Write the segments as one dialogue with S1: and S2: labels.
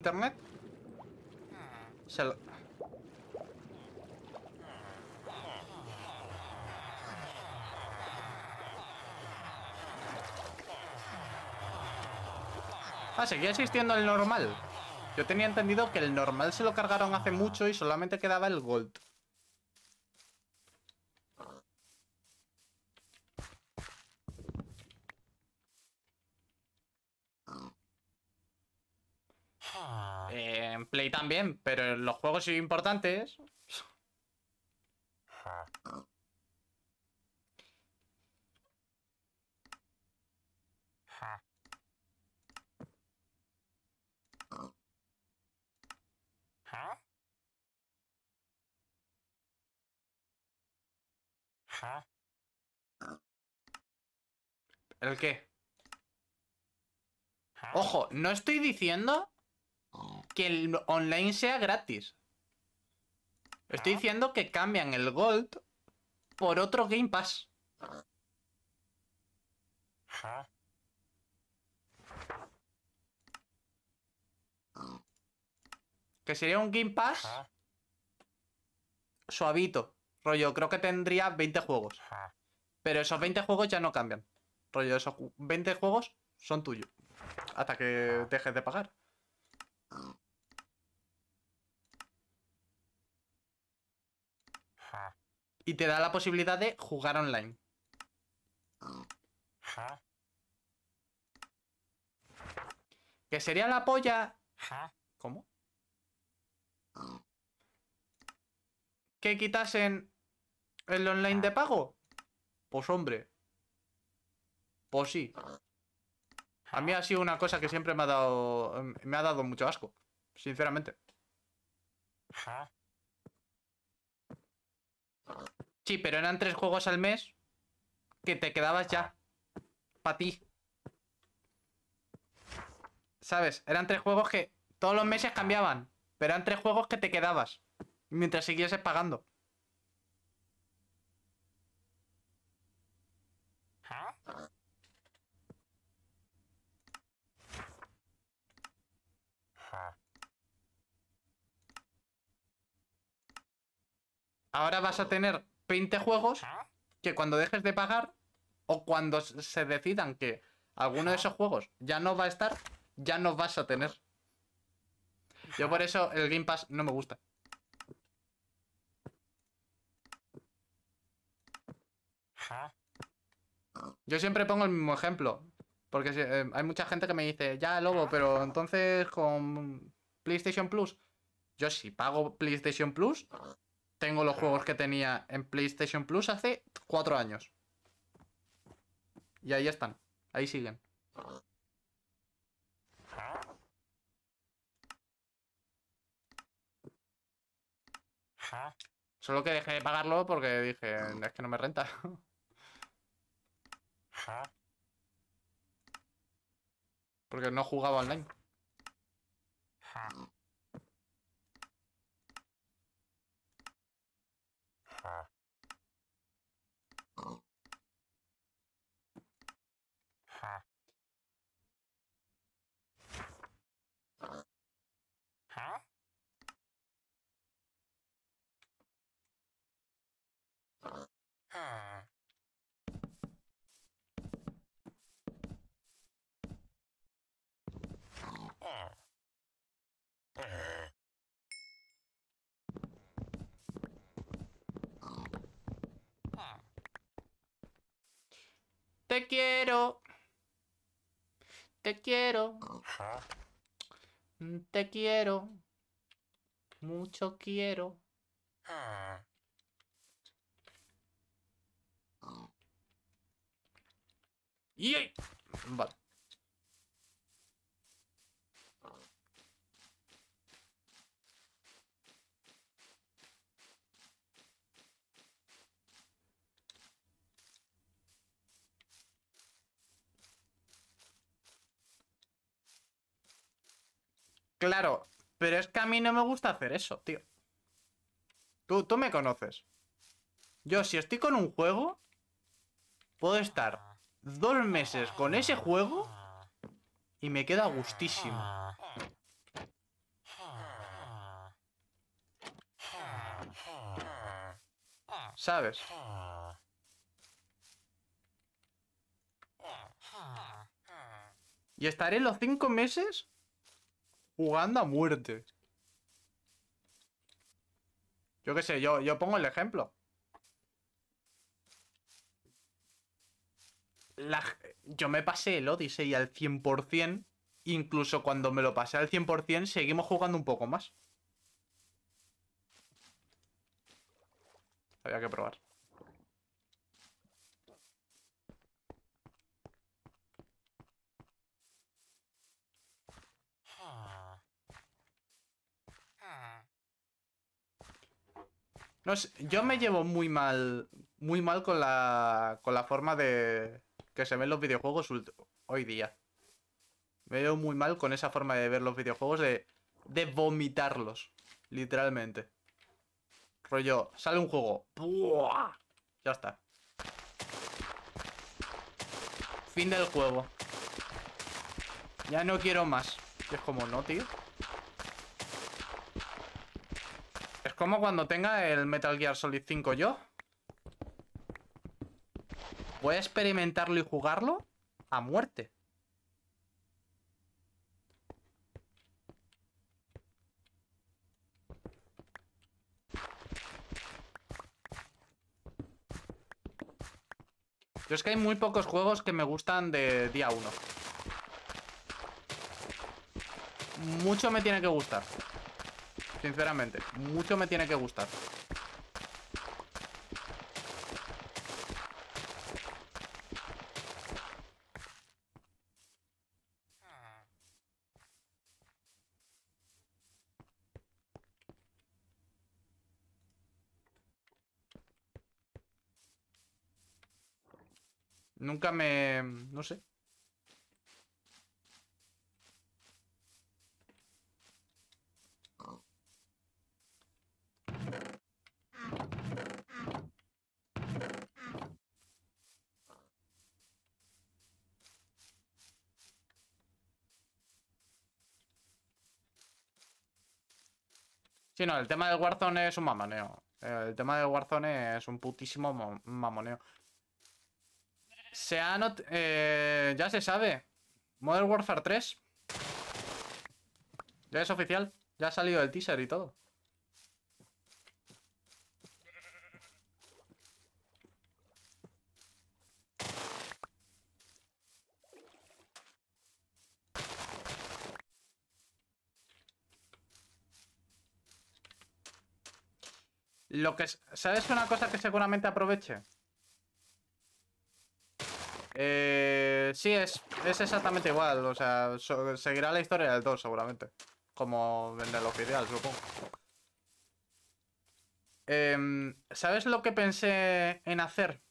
S1: internet. Se lo... Ah, seguía existiendo el normal. Yo tenía entendido que el normal se lo cargaron hace mucho y solamente quedaba el gold. Eh, en Play también, pero los juegos importantes. ¿El qué? Ojo, no estoy diciendo que el online sea gratis. Estoy ah. diciendo que cambian el Gold por otro Game Pass. Que sería un Game Pass suavito. Rollo, creo que tendría 20 juegos. Pero esos 20 juegos ya no cambian. Rollo, esos 20 juegos son tuyos. Hasta que dejes de pagar. Y te da la posibilidad de jugar online. Que sería la polla. ¿Cómo? Que quitasen el online de pago. Pues hombre. Pues sí. A mí ha sido una cosa que siempre me ha dado. Me ha dado mucho asco. Sinceramente. Sí, pero eran tres juegos al mes que te quedabas ya. Para ti. ¿Sabes? Eran tres juegos que todos los meses cambiaban. Pero eran tres juegos que te quedabas. Mientras siguieses pagando. Ahora vas a tener 20 juegos que cuando dejes de pagar o cuando se decidan que alguno de esos juegos ya no va a estar, ya no vas a tener. Yo por eso el Game Pass no me gusta. Yo siempre pongo el mismo ejemplo. Porque eh, hay mucha gente que me dice, ya, Lobo, pero entonces con PlayStation Plus. Yo si pago PlayStation Plus, tengo los juegos que tenía en PlayStation Plus hace cuatro años. Y ahí están. Ahí siguen. Solo que dejé de pagarlo porque dije, es que no me renta. Porque no jugaba online. Te quiero. Te quiero. Mm, te quiero. Mucho quiero. Ah. Claro, pero es que a mí no me gusta hacer eso, tío. Tú, tú me conoces. Yo, si estoy con un juego, puedo estar dos meses con ese juego y me queda gustísimo. ¿Sabes? Y estaré los cinco meses jugando a muerte. Yo qué sé, yo, yo pongo el ejemplo. yo me pasé el Odyssey al 100%, incluso cuando me lo pasé al 100%, seguimos jugando un poco más. Había que probar. yo me llevo muy mal, muy mal con la, con la forma de que se ven los videojuegos hoy día. Me llevo muy mal con esa forma de ver los videojuegos, de, vomitarlos, literalmente. Rollo, sale un juego. ¡buah! Ya está. Fin del juego. Ya no quiero más. Es como, no, tío. como cuando tenga el Metal Gear Solid 5 yo. Voy a experimentarlo y jugarlo a muerte. Yo es que hay muy pocos juegos que me gustan de día 1. Mucho me tiene que gustar. Sinceramente, mucho me tiene que gustar. Nunca me... no sé. Sí, no, el tema del Warzone es un mamoneo. El tema del Warzone es un putísimo mamoneo. Se ha not eh, ya se sabe. Modern Warfare 3. Ya es oficial. Ya ha salido el teaser y todo. Lo que... ¿Sabes una cosa que seguramente aproveche? Eh, sí, es, es, exactamente igual. O sea, seguirá la historia del 2 seguramente. Como en el oficial, supongo. Em, ¿Sabes lo que pensé en hacer?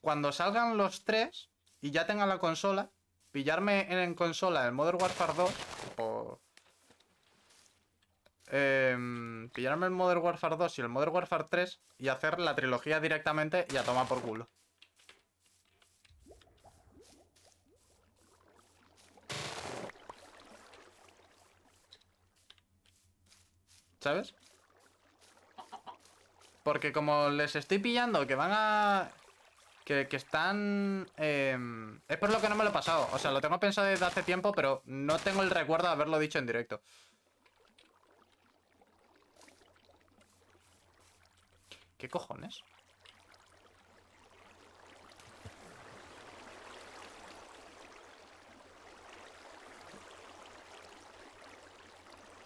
S1: Cuando salgan los 3 y ya tengan la consola, pillarme en, consola el Modern Warfare 2 o eh, pillarme el Modern Warfare 2 y el Modern Warfare 3 y hacer la trilogía directamente y a tomar por culo. ¿Sabes? Porque como les estoy pillando que van a... Que, que están... Em, es por lo que no me lo he pasado. O sea, lo tengo pensado desde hace tiempo, pero no tengo el recuerdo de haberlo dicho en directo. ¿Qué cojones?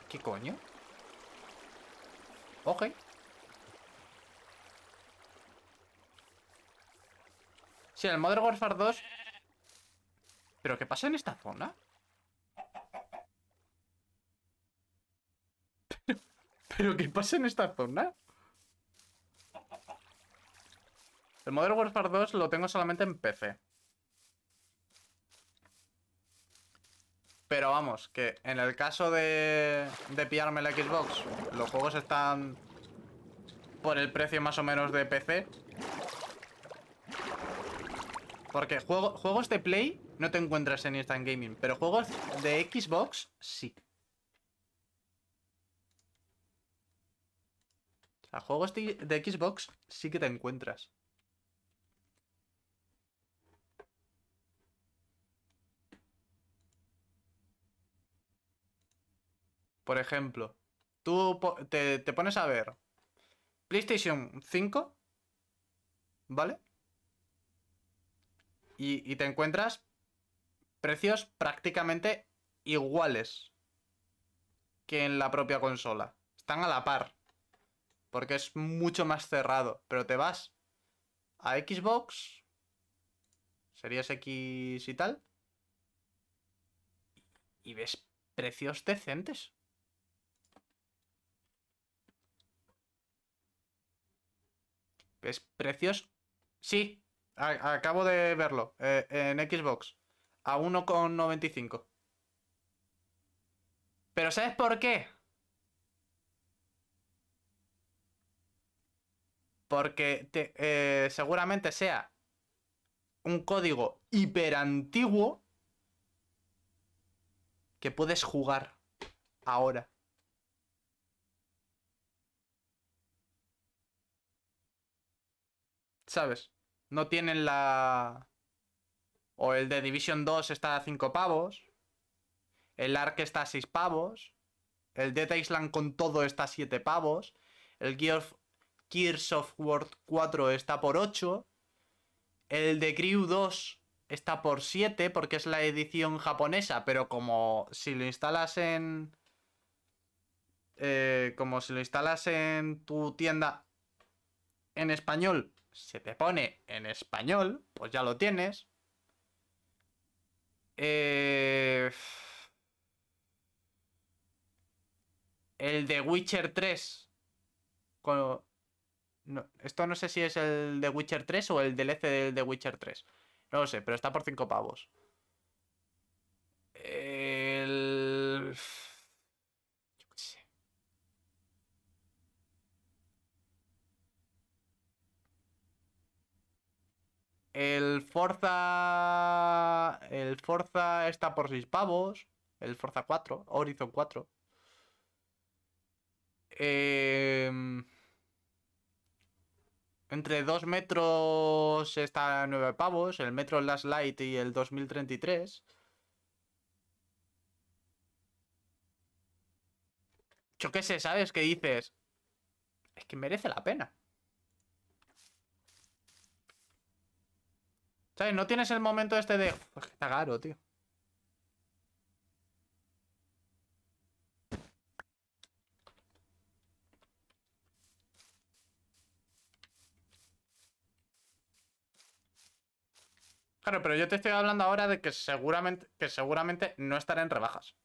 S1: ¿Qué coño? Ok. Sí, el Modern Warfare 2... ¿Pero qué pasa en esta zona? ¿Pero qué pasa en esta zona? Modern Warfare 2 lo tengo solamente en PC. Pero vamos, que en el caso de, de pillarme la Xbox, los juegos están por el precio más o menos de PC. Porque juegos de Play no te encuentras en Instant Gaming, pero juegos de Xbox sí. O sea, juegos de Xbox sí que te encuentras. Por ejemplo, tú te, pones a ver PlayStation 5, ¿vale? Y, y te encuentras precios prácticamente iguales que en la propia consola. Están a la par. Porque es mucho más cerrado. Pero te vas a Xbox. Serías X y tal. Y ves precios decentes. es precios. Sí, acabo de verlo eh, en Xbox. A 1,95. Pero ¿sabes por qué? Porque te, eh, seguramente sea un código hiperantiguo que puedes jugar ahora. ¿sabes? No tienen la... O el de Division 2 está a 5 pavos. El Ark está a 6 pavos. El Dead Island con todo está a 7 pavos. El Gears of War 4 está por 8. El de Crew 2 está por 7 porque es la edición japonesa, pero como si lo instalas en... Eh, como si lo instalas en tu tienda en español, se te pone en español, pues ya lo tienes. Eh... El de Witcher 3. esto no sé si es el de Witcher 3 o el DLC e del de Witcher 3. No lo sé, pero está por 5 pavos. El... El Forza. El Forza está por 6 pavos. El Forza 4, Horizon 4. Em, entre 2 metros está 9 pavos. El Metro Last Light y el 2033. Yo qué sé, ¿sabes? ¿Qué dices? Es que merece la pena. No tienes el momento este de... Pues, está caro, tío. Claro, pero yo te estoy hablando ahora de que seguramente, que seguramente no estaré en rebajas.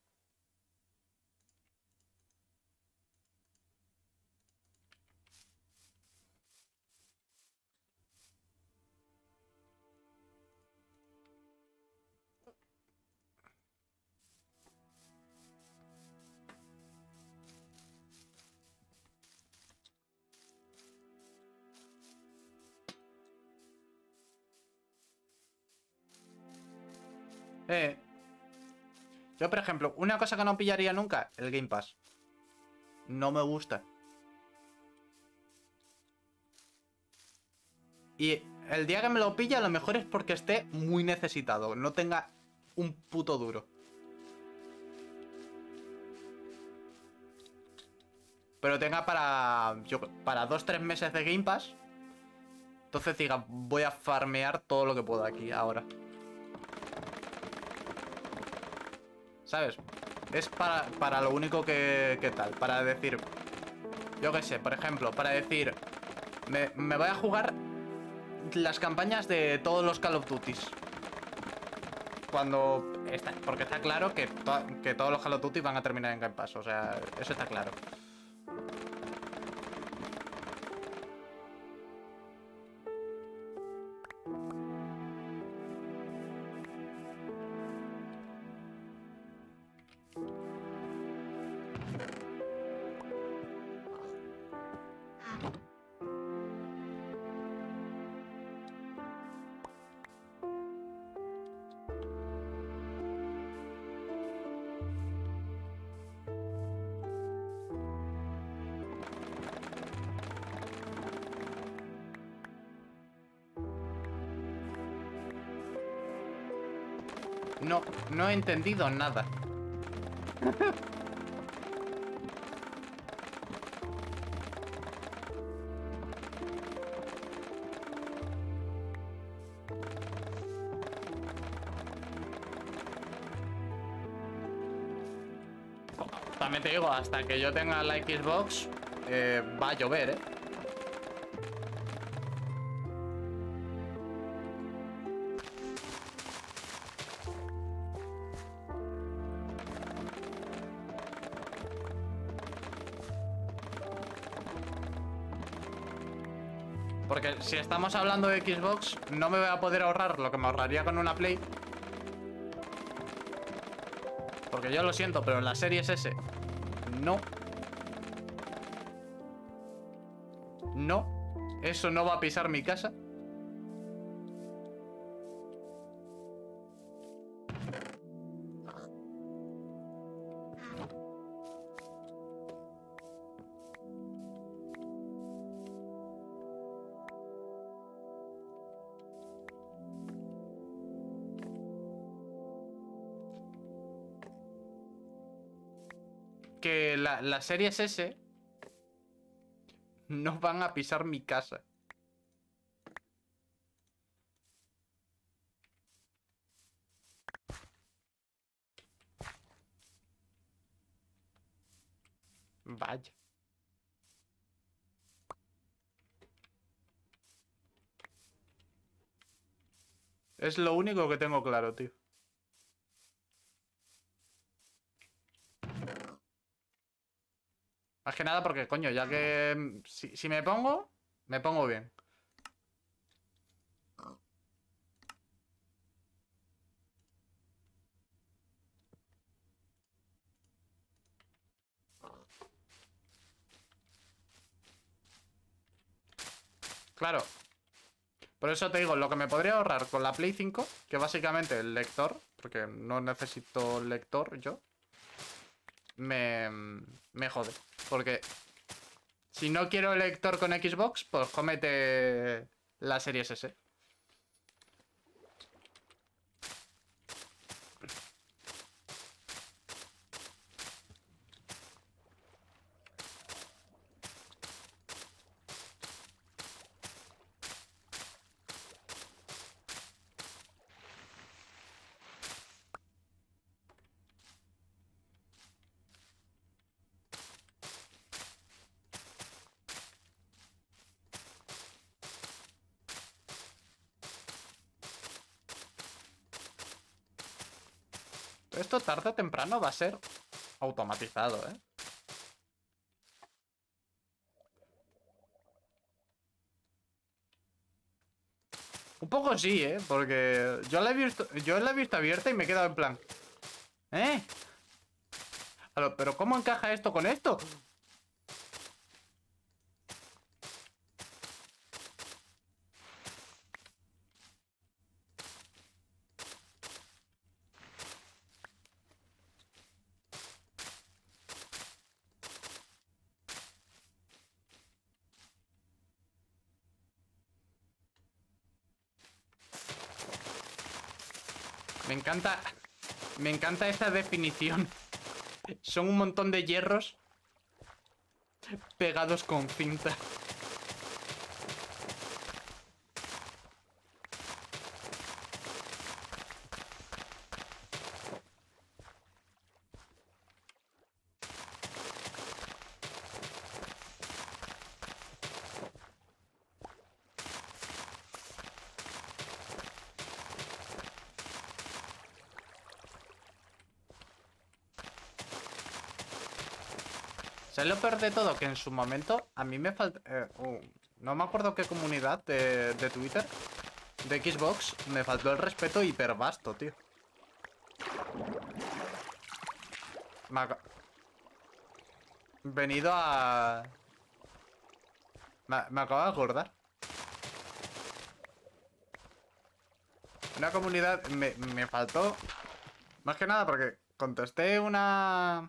S1: por ejemplo, una cosa que no pillaría nunca, el Game Pass. No me gusta. Y el día que me lo pilla, a lo mejor es porque esté muy necesitado, no tenga un puto duro. Pero tenga para, yo, para 2 tres meses de Game Pass. Entonces diga, voy a farmear todo lo que puedo aquí ahora. ¿Sabes? Es para, lo único que, tal. Para decir... Yo qué sé, por ejemplo, para decir... Me, voy a jugar las campañas de todos los Call of Duty Cuando... porque está claro que, todos los Call of Duty van a terminar en Game Pass. O sea, eso está claro. No, no he entendido nada. También te digo, hasta que yo tenga la Xbox, eh, va a llover, ¿eh? Porque si estamos hablando de Xbox, no me voy a poder ahorrar lo que me ahorraría con una Play. Porque yo lo siento, pero la serie es S. No. No. Eso no va a pisar mi casa. que la, serie es ese no van a pisar mi casa. Vaya. Es lo único que tengo claro, tío. que nada porque, coño, ya que... Mm, si, me pongo, me pongo bien. Claro. Por eso te digo, lo que me podría ahorrar con la Play 5, que básicamente el lector, porque no necesito lector yo, me mm, jode. Porque si no quiero el lector con Xbox, pues comete la serie S. Esto tarde o temprano va a ser automatizado, ¿eh? Un poco sí, ¿eh? Porque yo la he visto, yo la he abierta y me he quedado en plan... ¿Eh? Pero, ¿cómo encaja esto con esto? Me encanta... Me encanta esta definición. Son un montón de hierros pegados con cinta. sea, lo peor de todo que en su momento a mí me faltó... Eh, oh, no me acuerdo qué comunidad de, Twitter, de Xbox, me faltó el respeto hipervasto, tío. Me Venido a... Me, me acabo de acordar. Una comunidad... me faltó... Más que nada porque contesté una...